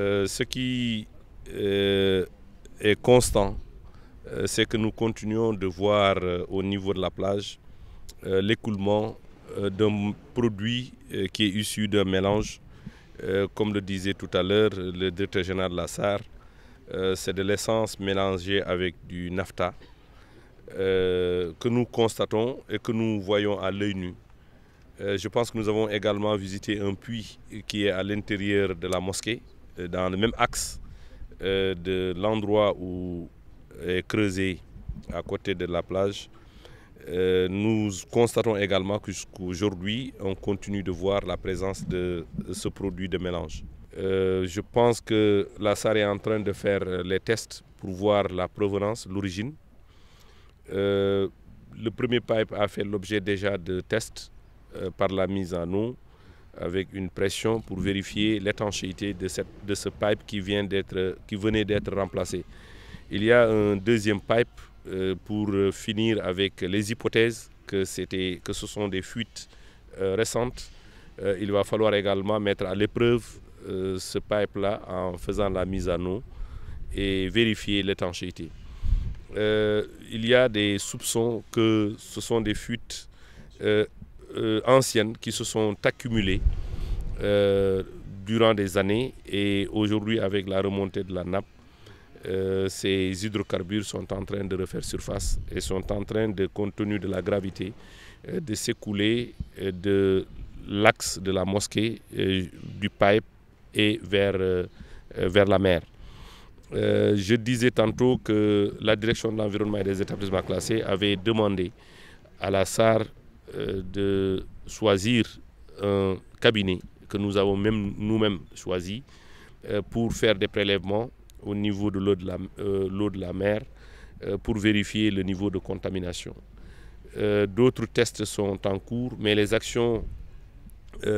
Euh, ce qui euh, est constant, euh, c'est que nous continuons de voir au niveau de la plage l'écoulement d'un produit qui est issu d'un mélange. comme le disait tout à l'heure le directeur général de la SAR, c'est de l'essence mélangée avec du nafta que nous constatons et que nous voyons à l'œil nu. je pense que nous avons également visité un puits qui est à l'intérieur de la mosquée. Euh, dans le même axe euh, de l'endroit où est creusé à côté de la plage. Euh, nous constatons également qu'aujourd'hui, on continue de voir la présence de ce produit de mélange. je pense que la SAR est en train de faire les tests pour voir la provenance, l'origine. le premier pipe a fait l'objet déjà de tests par la mise en eau avec une pression pour vérifier l'étanchéité de, cette, ce pipe qui, venait d'être remplacé. Il y a un deuxième pipe euh, pour euh, finir avec les hypothèses que, que ce sont des fuites euh, récentes. il va falloir également mettre à l'épreuve ce pipe-là en faisant la mise à nous et vérifier l'étanchéité. il y a des soupçons que ce sont des fuites euh, anciennes qui se sont accumulées euh, durant des années et aujourd'hui avec la remontée de la nappe, euh, ces hydrocarbures sont en train de refaire surface et sont en train de, compte tenu de la gravité, de s'écouler de l'axe de la mosquée, du pipe et vers, vers la mer. je disais tantôt que la direction de l'environnement et des établissements classés avait demandé à la SAR euh, de choisir un cabinet que nous avons même nous-mêmes choisi euh, pour faire des prélèvements au niveau de l'eau de, euh, de, la mer pour vérifier le niveau de contamination. D'autres tests sont en cours, mais les actions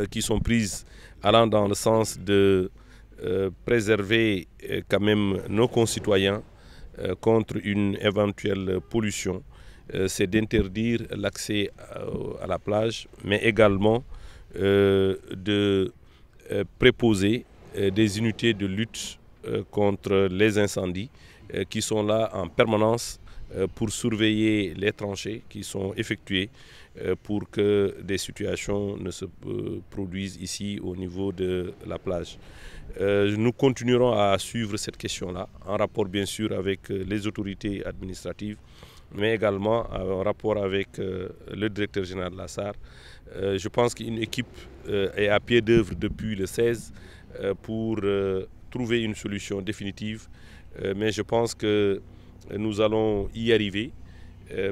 qui sont prises allant dans le sens de préserver quand même nos concitoyens contre une éventuelle pollution euh, c'est d'interdire l'accès euh, à, la plage, mais également euh, de préposer des unités de lutte contre les incendies qui sont là en permanence pour surveiller les tranchées qui sont effectuées pour que des situations ne se produisent ici au niveau de la plage. Nous continuerons à suivre cette question-là en rapport bien sûr avec les autorités administratives mais également en rapport avec euh, le directeur général de la SAR. Euh, je pense qu'une équipe euh, est à pied d'œuvre depuis le 16 pour trouver une solution définitive, mais je pense que nous allons y arriver.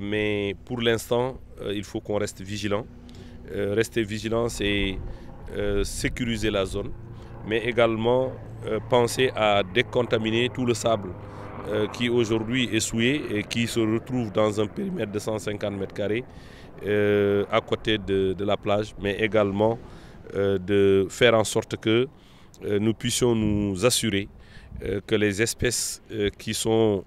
mais pour l'instant, il faut qu'on reste vigilant. rester vigilant, c'est sécuriser la zone, mais également penser à décontaminer tout le sable euh, qui aujourd'hui est souillé et qui se retrouve dans un périmètre de 150 mètres carrés euh, à côté de, la plage, mais également euh, de faire en sorte que nous puissions nous assurer que les espèces qui sont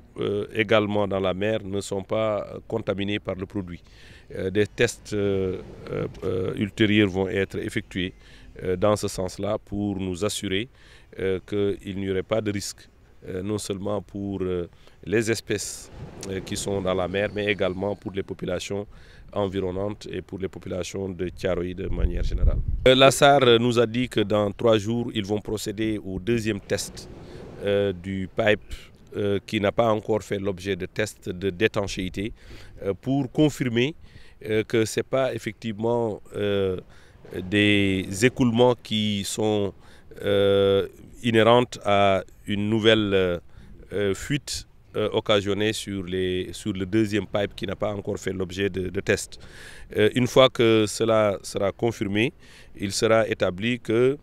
également dans la mer ne sont pas contaminées par le produit. des tests ultérieurs vont être effectués dans ce sens-là pour nous assurer qu'il n'y aurait pas de risque. Euh, non seulement pour euh, les espèces euh, qui sont dans la mer, mais également pour les populations environnantes et pour les populations de Tiaroï de manière générale. La SAR nous a dit que dans trois jours, ils vont procéder au deuxième test du pipe qui n'a pas encore fait l'objet de tests de détanchéité pour confirmer que ce n'est pas effectivement des écoulements qui sont euh, inhérents à une nouvelle euh, euh, fuite occasionnée sur, sur le deuxième pipe qui n'a pas encore fait l'objet de, de, tests. une fois que cela sera confirmé, il sera établi que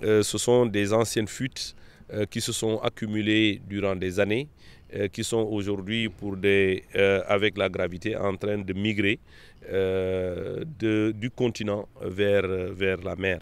ce sont des anciennes fuites euh, qui se sont accumulés durant des années, euh, qui sont aujourd'hui, euh, avec la gravité, en train de migrer du continent vers la mer.